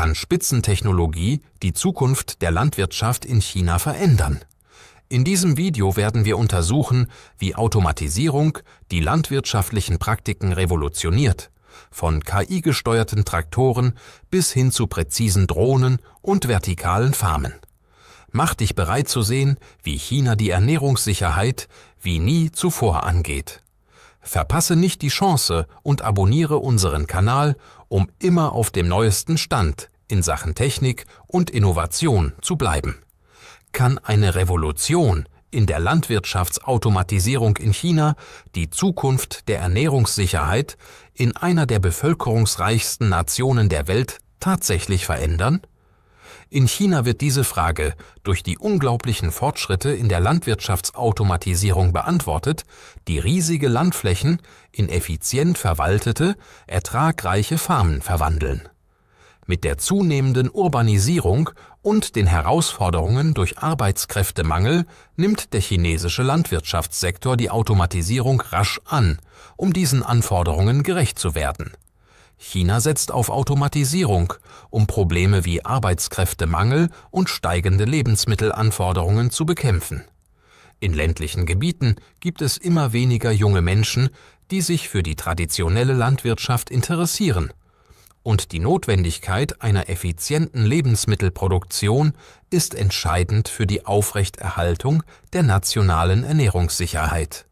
kann Spitzentechnologie die Zukunft der Landwirtschaft in China verändern. In diesem Video werden wir untersuchen, wie Automatisierung die landwirtschaftlichen Praktiken revolutioniert, von KI-gesteuerten Traktoren bis hin zu präzisen Drohnen und vertikalen Farmen. Mach dich bereit zu sehen, wie China die Ernährungssicherheit wie nie zuvor angeht. Verpasse nicht die Chance und abonniere unseren Kanal, um immer auf dem neuesten Stand in Sachen Technik und Innovation zu bleiben. Kann eine Revolution in der Landwirtschaftsautomatisierung in China die Zukunft der Ernährungssicherheit in einer der bevölkerungsreichsten Nationen der Welt tatsächlich verändern? In China wird diese Frage durch die unglaublichen Fortschritte in der Landwirtschaftsautomatisierung beantwortet, die riesige Landflächen in effizient verwaltete, ertragreiche Farmen verwandeln mit der zunehmenden Urbanisierung und den Herausforderungen durch Arbeitskräftemangel nimmt der chinesische Landwirtschaftssektor die Automatisierung rasch an, um diesen Anforderungen gerecht zu werden. China setzt auf Automatisierung, um Probleme wie Arbeitskräftemangel und steigende Lebensmittelanforderungen zu bekämpfen. In ländlichen Gebieten gibt es immer weniger junge Menschen, die sich für die traditionelle Landwirtschaft interessieren und die Notwendigkeit einer effizienten Lebensmittelproduktion ist entscheidend für die Aufrechterhaltung der nationalen Ernährungssicherheit.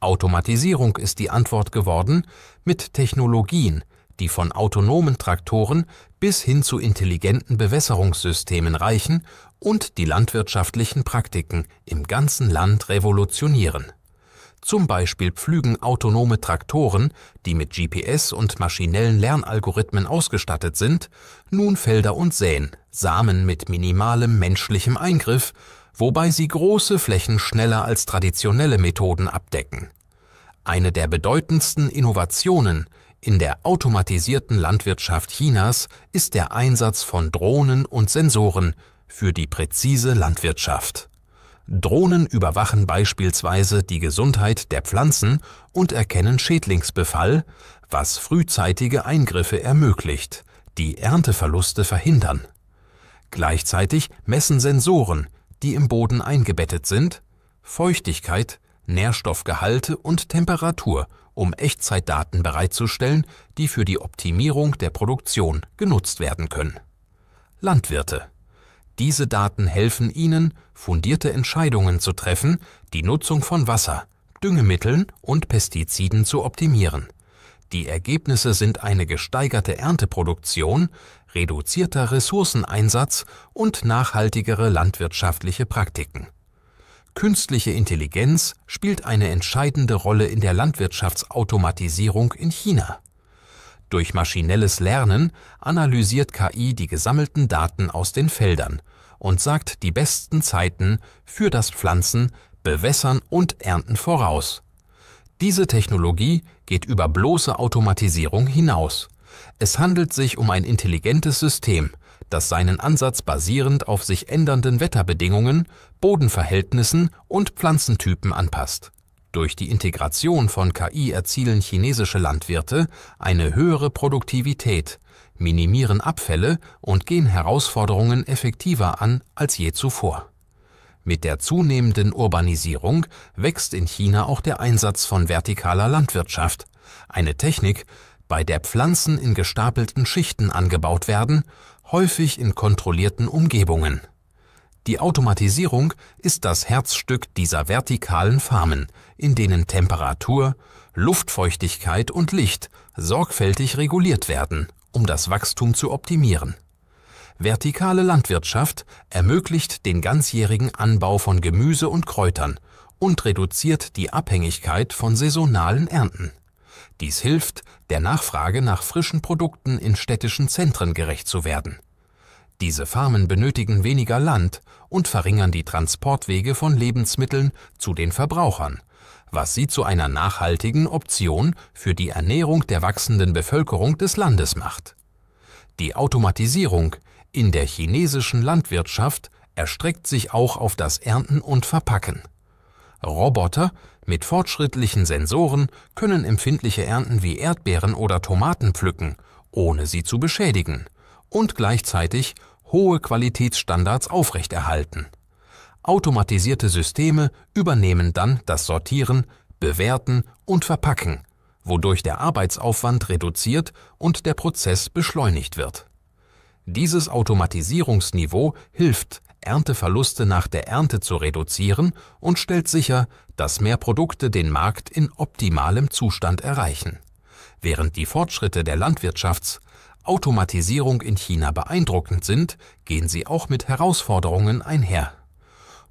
Automatisierung ist die Antwort geworden mit Technologien, die von autonomen Traktoren bis hin zu intelligenten Bewässerungssystemen reichen und die landwirtschaftlichen Praktiken im ganzen Land revolutionieren zum Beispiel pflügen autonome Traktoren, die mit GPS und maschinellen Lernalgorithmen ausgestattet sind, nun Felder und säen Samen mit minimalem menschlichem Eingriff, wobei sie große Flächen schneller als traditionelle Methoden abdecken. Eine der bedeutendsten Innovationen in der automatisierten Landwirtschaft Chinas ist der Einsatz von Drohnen und Sensoren für die präzise Landwirtschaft. Drohnen überwachen beispielsweise die Gesundheit der Pflanzen und erkennen Schädlingsbefall, was frühzeitige Eingriffe ermöglicht, die Ernteverluste verhindern. Gleichzeitig messen Sensoren, die im Boden eingebettet sind, Feuchtigkeit, Nährstoffgehalte und Temperatur, um Echtzeitdaten bereitzustellen, die für die Optimierung der Produktion genutzt werden können. Landwirte diese Daten helfen Ihnen, fundierte Entscheidungen zu treffen, die Nutzung von Wasser, Düngemitteln und Pestiziden zu optimieren. Die Ergebnisse sind eine gesteigerte Ernteproduktion, reduzierter Ressourceneinsatz und nachhaltigere landwirtschaftliche Praktiken. Künstliche Intelligenz spielt eine entscheidende Rolle in der Landwirtschaftsautomatisierung in China. Durch maschinelles Lernen analysiert KI die gesammelten Daten aus den Feldern, und sagt die besten Zeiten für das Pflanzen, Bewässern und Ernten voraus. Diese Technologie geht über bloße Automatisierung hinaus. Es handelt sich um ein intelligentes System, das seinen Ansatz basierend auf sich ändernden Wetterbedingungen, Bodenverhältnissen und Pflanzentypen anpasst. Durch die Integration von KI erzielen chinesische Landwirte eine höhere Produktivität, minimieren Abfälle und gehen Herausforderungen effektiver an als je zuvor. Mit der zunehmenden Urbanisierung wächst in China auch der Einsatz von vertikaler Landwirtschaft, eine Technik, bei der Pflanzen in gestapelten Schichten angebaut werden, häufig in kontrollierten Umgebungen. Die Automatisierung ist das Herzstück dieser vertikalen Farmen, in denen Temperatur, Luftfeuchtigkeit und Licht sorgfältig reguliert werden, um das Wachstum zu optimieren. Vertikale Landwirtschaft ermöglicht den ganzjährigen Anbau von Gemüse und Kräutern und reduziert die Abhängigkeit von saisonalen Ernten. Dies hilft, der Nachfrage nach frischen Produkten in städtischen Zentren gerecht zu werden. Diese Farmen benötigen weniger Land und verringern die Transportwege von Lebensmitteln zu den Verbrauchern, was sie zu einer nachhaltigen Option für die Ernährung der wachsenden Bevölkerung des Landes macht. Die Automatisierung in der chinesischen Landwirtschaft erstreckt sich auch auf das Ernten und Verpacken. Roboter mit fortschrittlichen Sensoren können empfindliche Ernten wie Erdbeeren oder Tomaten pflücken, ohne sie zu beschädigen, und gleichzeitig hohe Qualitätsstandards aufrechterhalten. Automatisierte Systeme übernehmen dann das Sortieren, Bewerten und Verpacken, wodurch der Arbeitsaufwand reduziert und der Prozess beschleunigt wird. Dieses Automatisierungsniveau hilft, Ernteverluste nach der Ernte zu reduzieren und stellt sicher, dass mehr Produkte den Markt in optimalem Zustand erreichen. Während die Fortschritte der Landwirtschafts- Automatisierung in China beeindruckend sind, gehen sie auch mit Herausforderungen einher.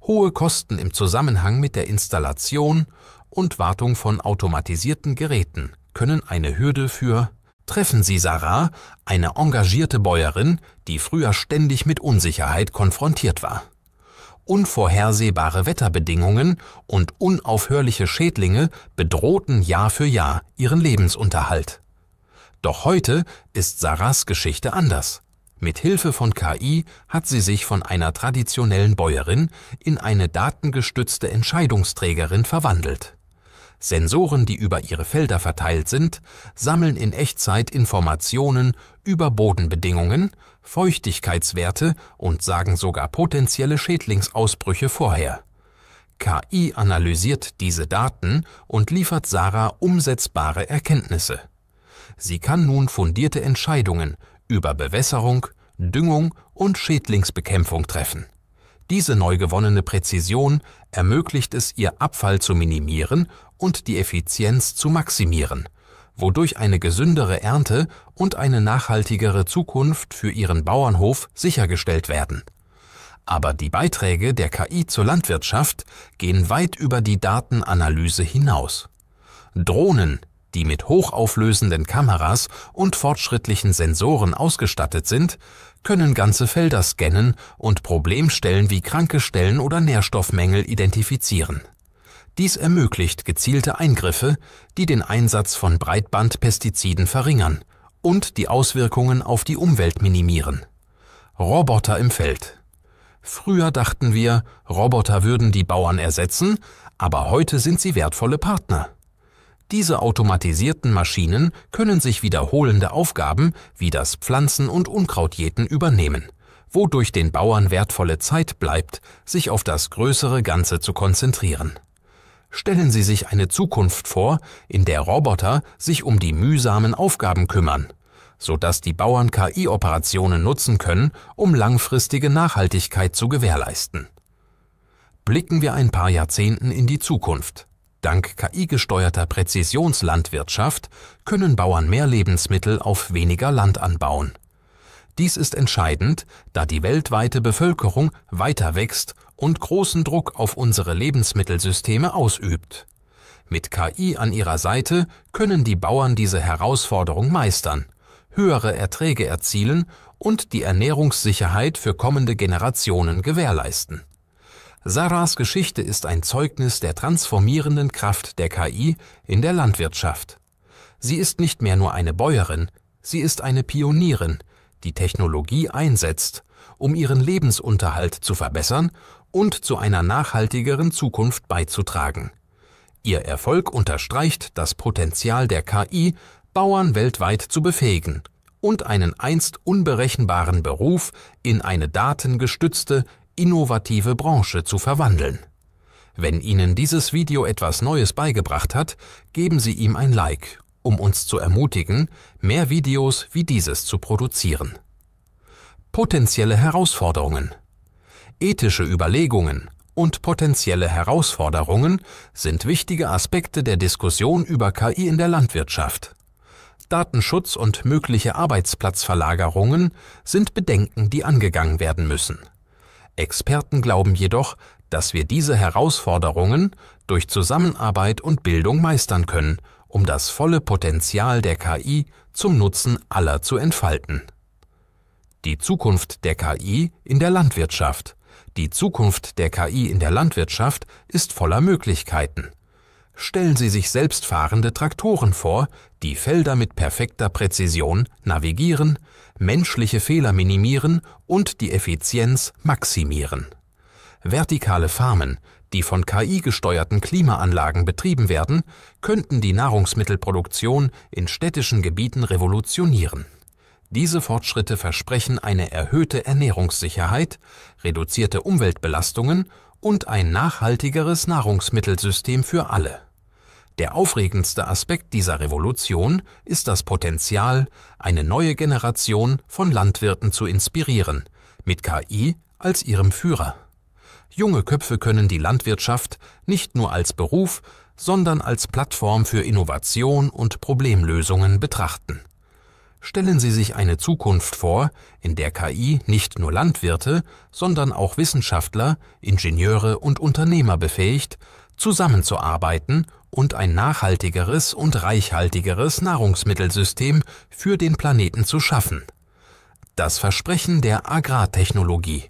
Hohe Kosten im Zusammenhang mit der Installation und Wartung von automatisierten Geräten können eine Hürde für Treffen Sie Sarah, eine engagierte Bäuerin, die früher ständig mit Unsicherheit konfrontiert war. Unvorhersehbare Wetterbedingungen und unaufhörliche Schädlinge bedrohten Jahr für Jahr ihren Lebensunterhalt. Doch heute ist Sarahs Geschichte anders. Mit Hilfe von KI hat sie sich von einer traditionellen Bäuerin in eine datengestützte Entscheidungsträgerin verwandelt. Sensoren, die über ihre Felder verteilt sind, sammeln in Echtzeit Informationen über Bodenbedingungen, Feuchtigkeitswerte und sagen sogar potenzielle Schädlingsausbrüche vorher. KI analysiert diese Daten und liefert Sarah umsetzbare Erkenntnisse. Sie kann nun fundierte Entscheidungen über Bewässerung, Düngung und Schädlingsbekämpfung treffen. Diese neu gewonnene Präzision ermöglicht es ihr Abfall zu minimieren und die Effizienz zu maximieren, wodurch eine gesündere Ernte und eine nachhaltigere Zukunft für ihren Bauernhof sichergestellt werden. Aber die Beiträge der KI zur Landwirtschaft gehen weit über die Datenanalyse hinaus. Drohnen, die mit hochauflösenden Kameras und fortschrittlichen Sensoren ausgestattet sind, können ganze Felder scannen und Problemstellen wie kranke Stellen oder Nährstoffmängel identifizieren. Dies ermöglicht gezielte Eingriffe, die den Einsatz von Breitbandpestiziden verringern und die Auswirkungen auf die Umwelt minimieren. Roboter im Feld Früher dachten wir, Roboter würden die Bauern ersetzen, aber heute sind sie wertvolle Partner. Diese automatisierten Maschinen können sich wiederholende Aufgaben wie das Pflanzen- und Unkrautjäten übernehmen, wodurch den Bauern wertvolle Zeit bleibt, sich auf das größere Ganze zu konzentrieren. Stellen Sie sich eine Zukunft vor, in der Roboter sich um die mühsamen Aufgaben kümmern, sodass die Bauern KI-Operationen nutzen können, um langfristige Nachhaltigkeit zu gewährleisten. Blicken wir ein paar Jahrzehnten in die Zukunft Dank KI-gesteuerter Präzisionslandwirtschaft können Bauern mehr Lebensmittel auf weniger Land anbauen. Dies ist entscheidend, da die weltweite Bevölkerung weiter wächst und großen Druck auf unsere Lebensmittelsysteme ausübt. Mit KI an ihrer Seite können die Bauern diese Herausforderung meistern, höhere Erträge erzielen und die Ernährungssicherheit für kommende Generationen gewährleisten. Sarahs Geschichte ist ein Zeugnis der transformierenden Kraft der KI in der Landwirtschaft. Sie ist nicht mehr nur eine Bäuerin, sie ist eine Pionierin, die Technologie einsetzt, um ihren Lebensunterhalt zu verbessern und zu einer nachhaltigeren Zukunft beizutragen. Ihr Erfolg unterstreicht das Potenzial der KI, Bauern weltweit zu befähigen und einen einst unberechenbaren Beruf in eine datengestützte, innovative Branche zu verwandeln. Wenn Ihnen dieses Video etwas Neues beigebracht hat, geben Sie ihm ein Like, um uns zu ermutigen, mehr Videos wie dieses zu produzieren. Potenzielle Herausforderungen Ethische Überlegungen und potenzielle Herausforderungen sind wichtige Aspekte der Diskussion über KI in der Landwirtschaft. Datenschutz und mögliche Arbeitsplatzverlagerungen sind Bedenken, die angegangen werden müssen. Experten glauben jedoch, dass wir diese Herausforderungen durch Zusammenarbeit und Bildung meistern können, um das volle Potenzial der KI zum Nutzen aller zu entfalten. Die Zukunft der KI in der Landwirtschaft. Die Zukunft der KI in der Landwirtschaft ist voller Möglichkeiten stellen Sie sich selbstfahrende Traktoren vor, die Felder mit perfekter Präzision navigieren, menschliche Fehler minimieren und die Effizienz maximieren. Vertikale Farmen, die von KI gesteuerten Klimaanlagen betrieben werden, könnten die Nahrungsmittelproduktion in städtischen Gebieten revolutionieren. Diese Fortschritte versprechen eine erhöhte Ernährungssicherheit, reduzierte Umweltbelastungen und ein nachhaltigeres Nahrungsmittelsystem für alle. Der aufregendste Aspekt dieser Revolution ist das Potenzial, eine neue Generation von Landwirten zu inspirieren, mit KI als ihrem Führer. Junge Köpfe können die Landwirtschaft nicht nur als Beruf, sondern als Plattform für Innovation und Problemlösungen betrachten. Stellen Sie sich eine Zukunft vor, in der KI nicht nur Landwirte, sondern auch Wissenschaftler, Ingenieure und Unternehmer befähigt, zusammenzuarbeiten und ein nachhaltigeres und reichhaltigeres Nahrungsmittelsystem für den Planeten zu schaffen. Das Versprechen der Agrartechnologie.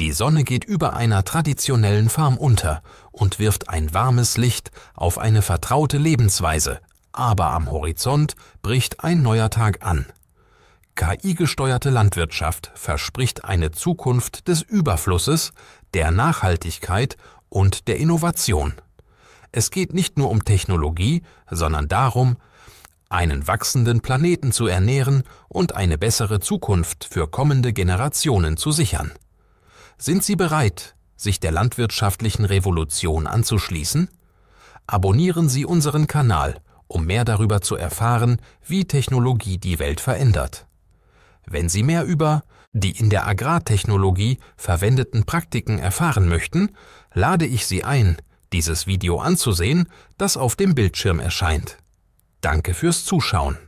Die Sonne geht über einer traditionellen Farm unter und wirft ein warmes Licht auf eine vertraute Lebensweise, aber am Horizont bricht ein neuer Tag an. KI-gesteuerte Landwirtschaft verspricht eine Zukunft des Überflusses, der Nachhaltigkeit und der Innovation. Es geht nicht nur um Technologie, sondern darum, einen wachsenden Planeten zu ernähren und eine bessere Zukunft für kommende Generationen zu sichern. Sind Sie bereit, sich der landwirtschaftlichen Revolution anzuschließen? Abonnieren Sie unseren Kanal, um mehr darüber zu erfahren, wie Technologie die Welt verändert. Wenn Sie mehr über die in der Agrartechnologie verwendeten Praktiken erfahren möchten, lade ich Sie ein, dieses Video anzusehen, das auf dem Bildschirm erscheint. Danke fürs Zuschauen.